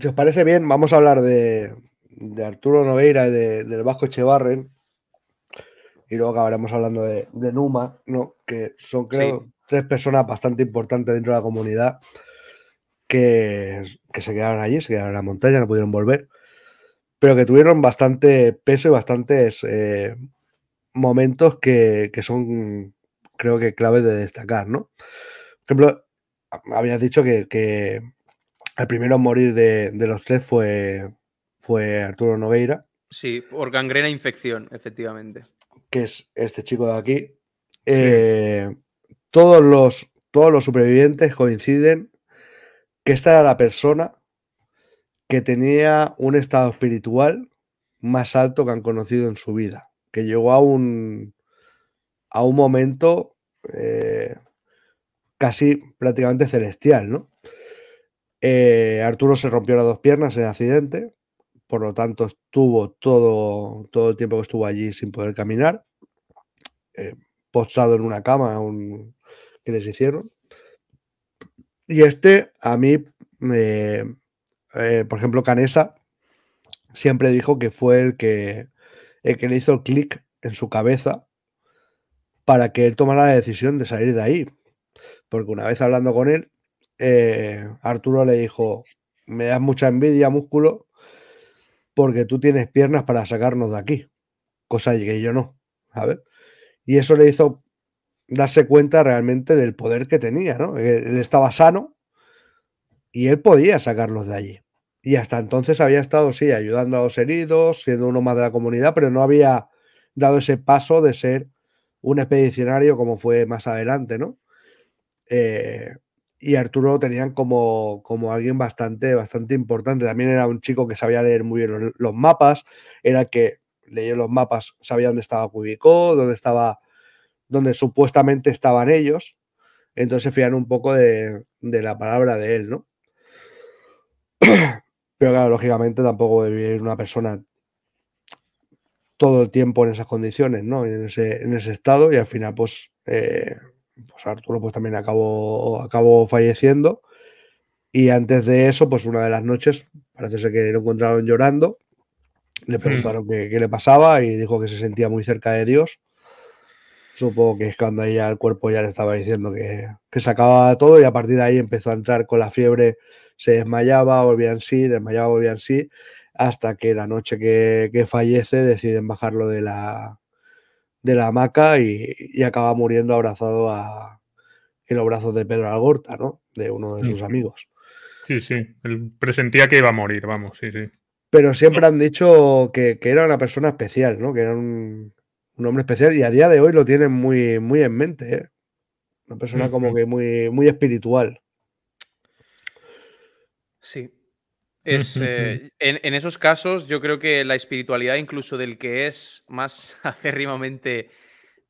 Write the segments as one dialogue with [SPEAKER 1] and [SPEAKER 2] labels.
[SPEAKER 1] Si os parece bien, vamos a hablar de, Arturo Noveira y del Vasco Echevarren. Y luego acabaremos hablando de, Numa, ¿no? Que son, creo, tres personas bastante importantes dentro de la comunidad que, se quedaron allí, se quedaron en la montaña, no pudieron volver. Pero que tuvieron bastante peso y bastantes eh, momentos que, son, creo que, claves de destacar, Por ejemplo, habías dicho que, que el primero a morir de, los tres fue, fue Arturo Nogueira.
[SPEAKER 2] Sí, por gangrena e infección, efectivamente.
[SPEAKER 1] Que es este chico de aquí. Eh, todos, los, todos los supervivientes coinciden que esta era la persona que tenía un estado espiritual más alto que han conocido en su vida, que llegó a un, a un momento eh, casi prácticamente celestial, ¿no? Eh, Arturo se rompió las dos piernas en el accidente, por lo tanto estuvo todo, todo el tiempo que estuvo allí sin poder caminar, eh, postrado en una cama un, que les hicieron. Y este, a mí, eh, por ejemplo, Canesa siempre dijo que fue el que, el que le hizo el clic en su cabeza para que él tomara la decisión de salir de ahí. Porque una vez hablando con él, eh, Arturo le dijo, me das mucha envidia, músculo, porque tú tienes piernas para sacarnos de aquí, cosa que yo no, Y eso le hizo darse cuenta realmente del poder que tenía, ¿no? Él estaba sano y él podía sacarlos de allí. Y hasta entonces había estado, sí, ayudando a los heridos, siendo uno más de la comunidad, pero no había dado ese paso de ser un expedicionario como fue más adelante, ¿no? Eh, y Arturo lo tenían como, como alguien bastante, bastante importante. También era un chico que sabía leer muy bien los, mapas, era que leyendo los mapas, sabía dónde estaba Cubicó, dónde estaba, supuestamente estaban ellos. Entonces se fían un poco de, la palabra de él, ¿no? Pero claro, lógicamente tampoco vivir una persona todo el tiempo en esas condiciones, ¿no? En ese, en ese estado y al final, pues, eh, pues Arturo pues también acabó, acabó falleciendo. Y antes de eso, pues una de las noches, parece ser que lo encontraron llorando, le mm. preguntaron qué, le pasaba y dijo que se sentía muy cerca de Dios. Supongo que es cuando ella, el cuerpo ya le estaba diciendo que, que se acababa todo y a partir de ahí empezó a entrar con la fiebre, se desmayaba, volvía en sí, desmayaba, volvía en sí, hasta que la noche que fallece deciden bajarlo de la, de la hamaca y, acaba muriendo abrazado a, en los brazos de Pedro Algorta, ¿no? De uno de mm. sus amigos.
[SPEAKER 3] Sí, sí, él presentía que iba a morir, vamos, sí, sí.
[SPEAKER 1] Pero siempre han dicho que, era una persona especial, ¿no? Que era un, hombre especial y a día de hoy lo tienen muy, muy en mente, ¿eh? Una persona como que muy, muy espiritual.
[SPEAKER 2] Sí, es, eh, en, esos casos, yo creo que la espiritualidad, incluso del que es más acérrimamente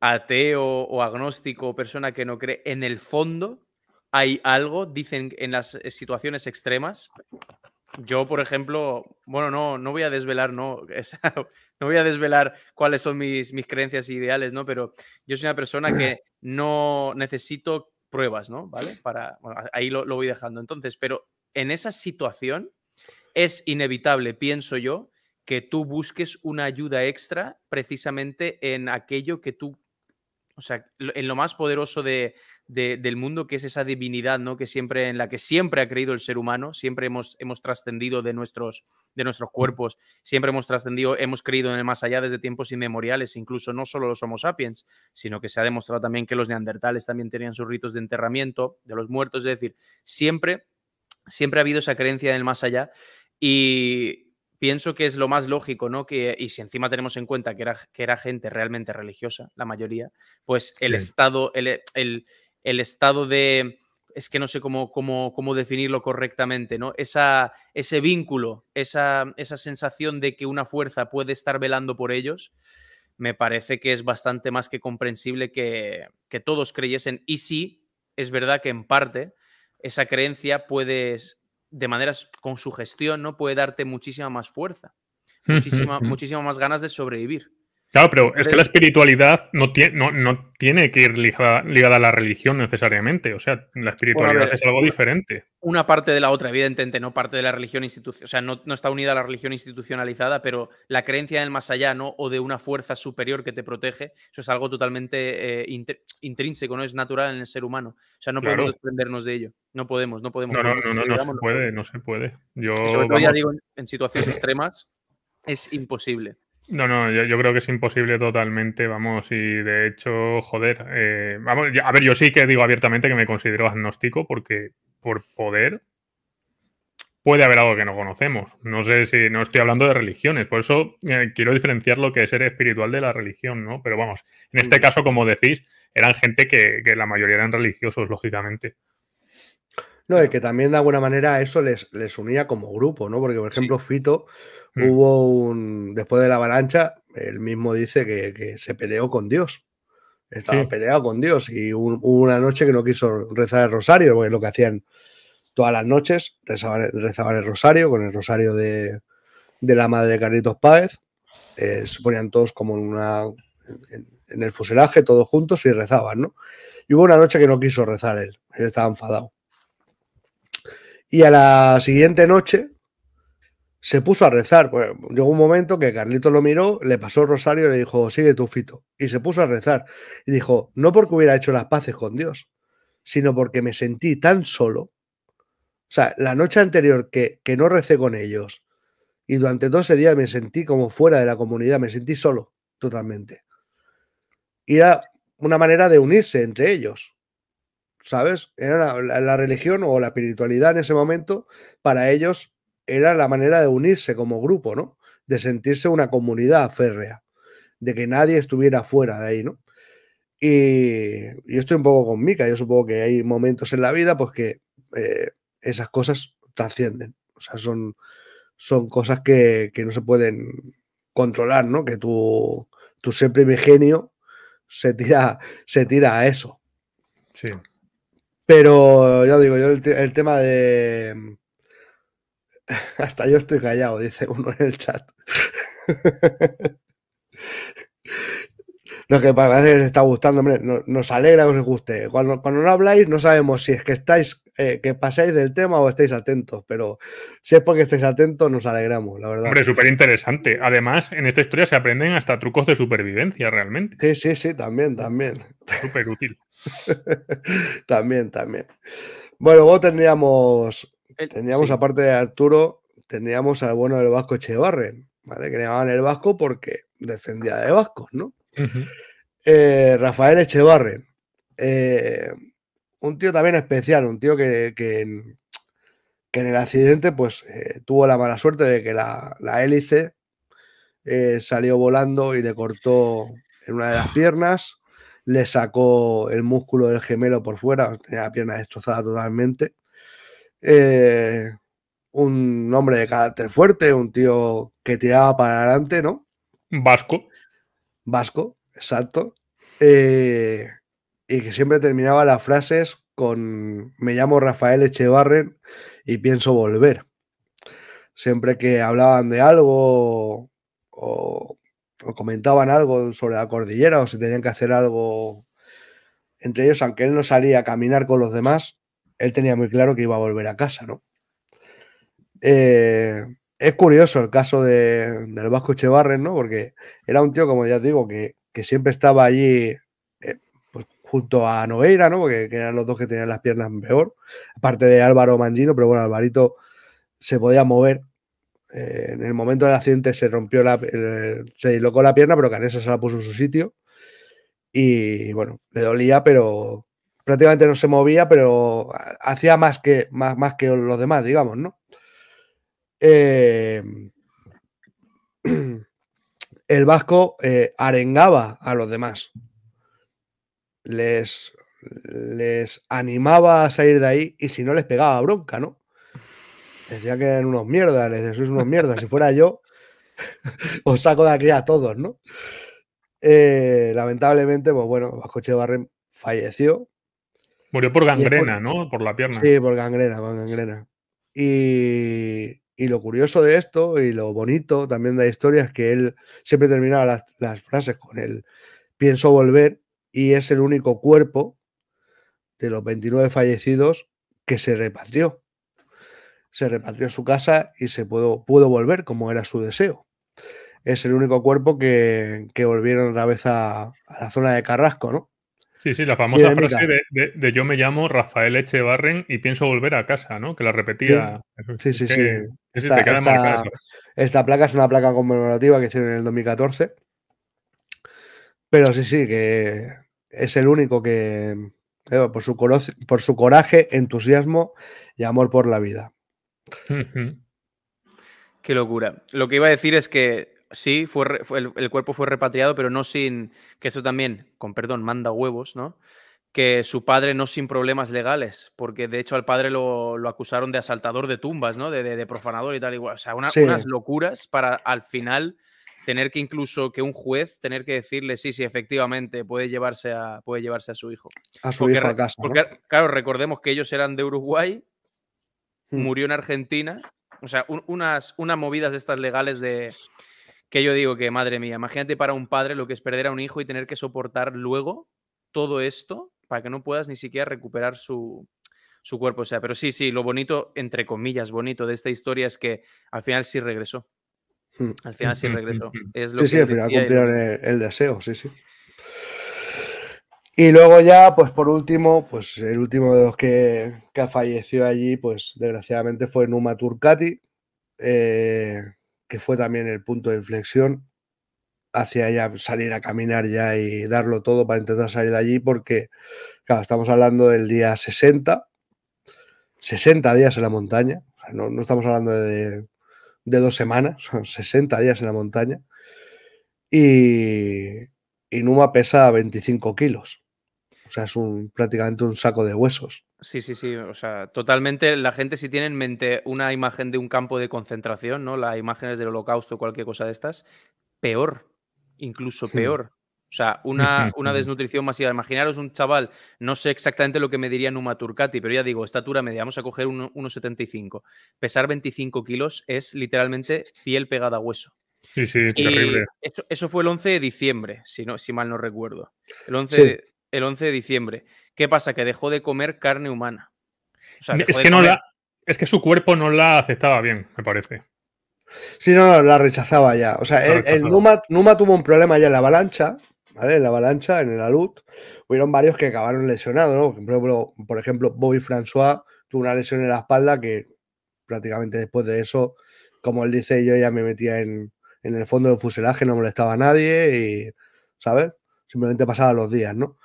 [SPEAKER 2] ateo o agnóstico o persona que no cree, en el fondo hay algo, dicen en las eh, situaciones extremas. Yo, por ejemplo, bueno, no, no voy a desvelar, no, no voy a desvelar cuáles son mis, mis creencias ideales, ¿no? Pero yo soy una persona que no necesito pruebas, ¿no? ¿Vale? Para, ahí lo, lo voy dejando. Entonces, pero en esa situación, es inevitable, pienso yo, que tú busques una ayuda extra precisamente en aquello que tú, o sea, en lo más poderoso del mundo, que es esa divinidad, ¿no? Que siempre, en la que siempre ha creído el ser humano, siempre hemos, hemos trascendido de nuestros, de nuestros cuerpos, siempre hemos trascendido, hemos creído en el más allá desde tiempos inmemoriales, incluso no solo los Homo sapiens, sino que se ha demostrado también que los neandertales también tenían sus ritos de enterramiento de los muertos, es decir, siempre, siempre ha habido esa creencia en el más allá y pienso que es lo más lógico, ¿no? Que, y si encima tenemos en cuenta que era, que era gente realmente religiosa, la mayoría, pues el estado, eh, el, el, estado de es que no sé cómo, cómo, cómo definirlo correctamente, ¿no? Esa, ese vínculo, esa, esa, sensación de que una fuerza puede estar velando por ellos, me parece que es bastante más que comprensible que, que todos creyesen. Y sí, es verdad que en parte esa creencia puede de maneras con su gestión, ¿no? Puede darte muchísima más fuerza, muchísima, muchísima más ganas de sobrevivir. Claro, pero es que la
[SPEAKER 3] espiritualidad no, tiene, no, tiene que ir ligada, a la religión necesariamente. O sea, la espiritualidad es algo diferente.
[SPEAKER 2] Una parte de la otra, evidentemente, no parte de la religión institucional. O sea, no, está unida a la religión institucionalizada, pero la creencia en el más allá, O de una fuerza superior que te protege, eso es algo totalmente eh, intrínseco, ¿no? Es natural en el ser humano. O sea, no podemos desprendernos de ello. No podemos, no podemos. No, no, no, no, se
[SPEAKER 3] puede, no se puede. sobre todo, ya digo,
[SPEAKER 2] en situaciones extremas es imposible.
[SPEAKER 3] No, no, yo, creo que es imposible totalmente, vamos, y de hecho, joder, eh, vamos, a ver, yo sí que digo abiertamente que me considero agnóstico porque por poder puede haber algo que no conocemos. No sé si, no estoy hablando de religiones, por eso eh, quiero diferenciar lo que es ser espiritual de la religión, ¿no? Pero vamos, en este caso, como decís, eran gente que, que la mayoría eran religiosos, lógicamente.
[SPEAKER 1] No, es que también de alguna manera eso les, unía como grupo, ¿no? Porque, por ejemplo, Fito mm. hubo un. Después de la avalancha, él mismo dice que, se peleó con Dios. Estaba peleado con Dios. Y hubo una noche que no quiso rezar el rosario, porque es lo que hacían todas las noches, rezaban, el rosario, con el rosario de, la madre de Carlitos Páez. Eh, se ponían todos como en una. En, en el fuselaje, todos juntos, y rezaban, ¿no? Y hubo una noche que no quiso rezar él. Él estaba enfadado. Y a la siguiente noche se puso a rezar. Pues, llegó un momento que Carlito lo miró, le pasó el rosario y le dijo, sigue tu fito. Y se puso a rezar. Y dijo, no porque hubiera hecho las paces con Dios, sino porque me sentí tan solo. O sea, la noche anterior que, que no recé con ellos y durante todo ese día me sentí como fuera de la comunidad, me sentí solo totalmente. Y era una manera de unirse entre ellos. ¿sabes? Era la, religión o la espiritualidad en ese momento, para ellos era la manera de unirse como grupo, ¿no? De sentirse una comunidad férrea, de que nadie estuviera fuera de ahí, ¿no? Y, yo estoy un poco con Mica, yo supongo que hay momentos en la vida pues que eh, esas cosas trascienden, o sea, son, son cosas que, no se pueden controlar, ¿no? Que tu, tu siempre genio se tira, se tira a eso. Sí. Pero ya digo, yo el, el, tema de. Hasta yo estoy callado, dice uno en el chat. Lo que parece que les está gustando, nos alegra que os guste. Cuando, cuando, no habláis, no sabemos si es que estáis, eh, que pasáis del tema o estáis atentos, pero si es porque estáis atentos, nos alegramos, la verdad. Hombre,
[SPEAKER 3] súper interesante. Además, en esta historia se aprenden hasta trucos de supervivencia, realmente.
[SPEAKER 1] Sí, sí, sí, también, también. Súper útil. también, también. Bueno, luego teníamos teníamos aparte de Arturo, teníamos al bueno del Vasco Echevarren, ¿vale? Que le llamaban el Vasco porque descendía de vascos, ¿no? Eh, Rafael Echevarre. Eh, un tío también especial, un tío que, en el accidente pues eh, tuvo la mala suerte de que la, la hélice salió volando y le cortó en una de las piernas, le sacó el músculo del gemelo por fuera, tenía la pierna destrozada totalmente. un hombre de carácter fuerte, un tío que tiraba para adelante, ¿no? Vasco vasco, exacto, eh, y que siempre terminaba las frases con me llamo Rafael Echevarren y pienso volver. Siempre que hablaban de algo o, comentaban algo sobre la cordillera o si tenían que hacer algo entre ellos, aunque él no salía a caminar con los demás, él tenía muy claro que iba a volver a casa, ¿no? Eh, es curioso el caso de, del Vasco Echevarres, ¿no? Porque era un tío, como ya digo, que, siempre estaba allí eh, pues, junto a Noveira, ¿no? Porque eran los dos que tenían las piernas peor, aparte de Álvaro Mangino, pero bueno, Alvarito se podía mover. Eh, en el momento del accidente se rompió la, se dislocó la pierna, pero Canesa se la puso en su sitio. Y bueno, le dolía, pero prácticamente no se movía, pero hacía más que, más, más que los demás, digamos, ¿no? Eh, el vasco eh, arengaba a los demás, les, les animaba a salir de ahí y si no les pegaba bronca, ¿no? Decía que eran unos mierdas, les decía, sois unos mierdas, si fuera yo, os saco de aquí a todos, ¿no? Eh, lamentablemente, pues bueno, Vasco Echevarren falleció. Murió por gangrena, ¿no? Por la pierna. Sí, por gangrena, por gangrena. Y, y lo curioso de esto y lo bonito también de la historia es que él siempre terminaba las, frases con el pienso volver y es el único cuerpo de los 29 fallecidos que se repatrió. Se repatrió su casa y se pudo, pudo volver como era su deseo. Es el único cuerpo que, volvieron otra vez a, la zona de Carrasco, ¿no? Sí, sí, la famosa frase
[SPEAKER 3] de, yo me llamo Rafael Echevarren y pienso volver a casa, ¿no? Que la repetía. sí, sí. sí. Esta,
[SPEAKER 1] placa es una placa conmemorativa que hicieron en el 2014. Pero sí, sí, que es el único que, eh, por, su por su coraje, entusiasmo y amor por la vida.
[SPEAKER 2] Qué locura. Lo que iba a decir es que sí, fue, el, el, cuerpo fue repatriado, pero no sin que eso también, con perdón, manda huevos, ¿no? que su padre no sin problemas legales, porque de hecho al padre lo, acusaron de asaltador de tumbas, ¿no? De, profanador y tal igual. O sea, unas locuras para al final tener que incluso que un juez tener que decirle sí, sí, efectivamente puede llevarse a, puede llevarse a su hijo. A su hijo a casa. Porque, claro, recordemos que ellos eran de Uruguay, hmm. murió en Argentina. O sea, unas, unas movidas de estas legales de que yo digo que, madre mía, imagínate para un padre lo que es perder a un hijo y tener que soportar luego todo esto para que no puedas ni siquiera recuperar su, cuerpo. O sea, pero sí, sí, lo bonito, entre comillas, bonito de esta historia es que al final sí regresó. Hmm.
[SPEAKER 1] Al final sí hmm, hmm, regresó. sí, sí, al final cumplieron el, deseo, sí, sí. Y luego ya, pues por último, pues el último de los que, que falleció allí, pues desgraciadamente fue Numa Turcati, eh, que fue también el punto de inflexión hacia allá, salir a caminar ya y darlo todo para intentar salir de allí, porque, estamos hablando del día 60, 60 días en la montaña, no, estamos hablando de, dos semanas, son 60 días en la montaña, y, Numa pesa 25 kilos. O sea, es un, prácticamente un saco de huesos.
[SPEAKER 2] Sí, sí, sí. O sea, totalmente la gente si tiene en mente una imagen de un campo de concentración, ¿no? Las imágenes del holocausto o cualquier cosa de estas, peor incluso peor. O sea, una, desnutrición masiva. Imaginaros un chaval, no sé exactamente lo que me diría Numa Turcati, pero ya digo, estatura media, vamos a coger 1,75. Pesar 25 kilos es literalmente piel pegada a hueso. Sí, sí, y Eso, fue el 11 de diciembre, si, no, si mal no recuerdo. El 11, de, el 11 de diciembre. ¿Qué pasa? Que dejó de comer carne humana. es, que no
[SPEAKER 3] es que su cuerpo no la aceptaba bien, me parece.
[SPEAKER 1] Sí, no, la rechazaba ya. O sea, el, Numa, tuvo un problema ya en la avalancha, ¿vale? En la avalancha, en el alud. Hubieron varios que acabaron lesionados, ¿no? Por ejemplo, por ejemplo, Bobby François tuvo una lesión en la espalda que prácticamente después de eso, como él dice, yo ya me metía en, en el fondo del fuselaje, no molestaba a nadie y, ¿sabes? Simplemente pasaba los días, ¿no?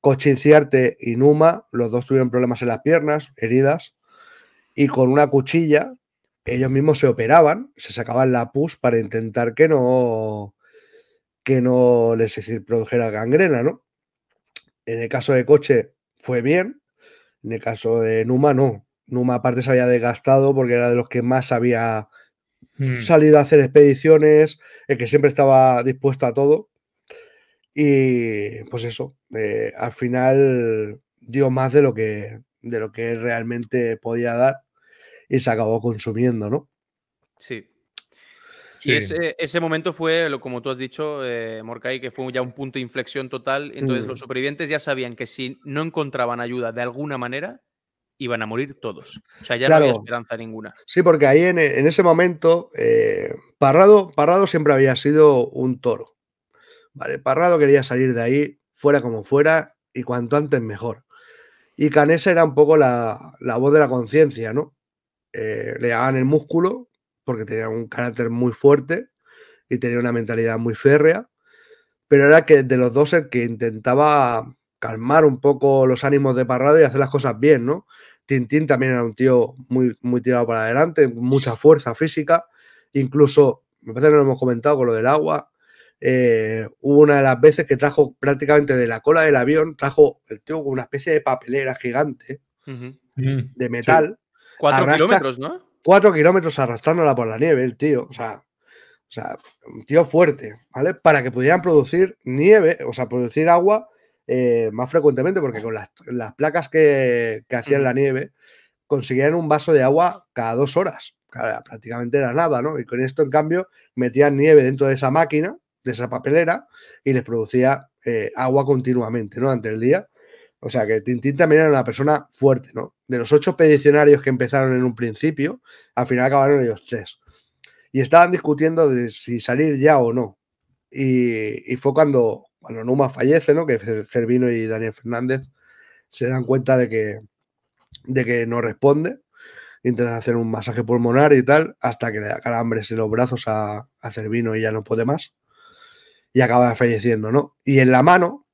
[SPEAKER 1] Cochinciarte y Numa, los dos tuvieron problemas en las piernas, heridas, y con una cuchilla ellos mismos se operaban, se sacaban la pus para intentar que no, que no les produjera gangrena, ¿no? En el caso de coche fue bien, en el caso de Numa no. Numa aparte se había desgastado porque era de los que más había hmm. salido a hacer expediciones, el que siempre estaba dispuesto a todo. Y pues eso, eh, al final dio más de lo que, de lo que realmente podía dar y se acabó consumiendo, ¿no? Sí. Y
[SPEAKER 2] ese, momento fue, como tú has dicho, eh, Morcay, que fue ya un punto de inflexión total. Entonces mm. los supervivientes ya sabían que si no encontraban ayuda de alguna manera, iban a morir todos. O sea, ya no había esperanza ninguna.
[SPEAKER 1] Sí, porque ahí en, ese momento, eh, Parrado, Parrado siempre había sido un toro. Vale, Parrado quería salir de ahí, fuera como fuera, y cuanto antes mejor. Y Canesa era un poco la, la voz de la conciencia, ¿no? Eh, le daban el músculo porque tenía un carácter muy fuerte y tenía una mentalidad muy férrea, pero era que de los dos el que intentaba calmar un poco los ánimos de Parrado y hacer las cosas bien, ¿no? Tintín también era un tío muy, muy tirado para adelante, mucha fuerza física, incluso, me parece que no lo hemos comentado con lo del agua, eh, hubo una de las veces que trajo prácticamente de la cola del avión, trajo el tío con una especie de papelera gigante mm. de metal Cuatro kilómetros, ¿no? Cuatro kilómetros arrastrándola por la nieve, el tío. O sea, sea, un tío fuerte, ¿vale? Para que pudieran producir nieve, o sea, producir agua eh, más frecuentemente, porque con las, placas que, hacían la nieve, conseguían un vaso de agua cada dos horas. prácticamente era nada, ¿no? Y con esto, en cambio, metían nieve dentro de esa máquina, de esa papelera, y les producía eh, agua continuamente, ¿no? Ante el día. O sea, que Tintín también era una persona fuerte, ¿no? De los ocho peticionarios que empezaron en un principio, al final acabaron ellos tres. Y estaban discutiendo de si salir ya o no. Y, fue cuando, cuando Numa fallece, ¿no? Que Cervino y Daniel Fernández se dan cuenta de que, de que no responde. Intentan hacer un masaje pulmonar y tal, hasta que le da calambres en los brazos a, a Cervino y ya no puede más. Y acaba falleciendo, ¿no? Y en la mano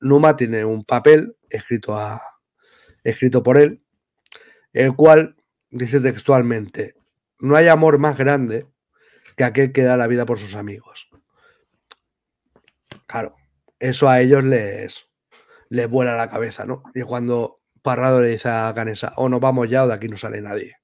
[SPEAKER 1] Numa tiene un papel escrito, a, escrito por él, el cual dice textualmente, no hay amor más grande que aquel que da la vida por sus amigos. Claro, eso a ellos les, les vuela la cabeza, ¿no? Y cuando Parrado le dice a Canesa, o oh, nos vamos ya o de aquí no sale nadie.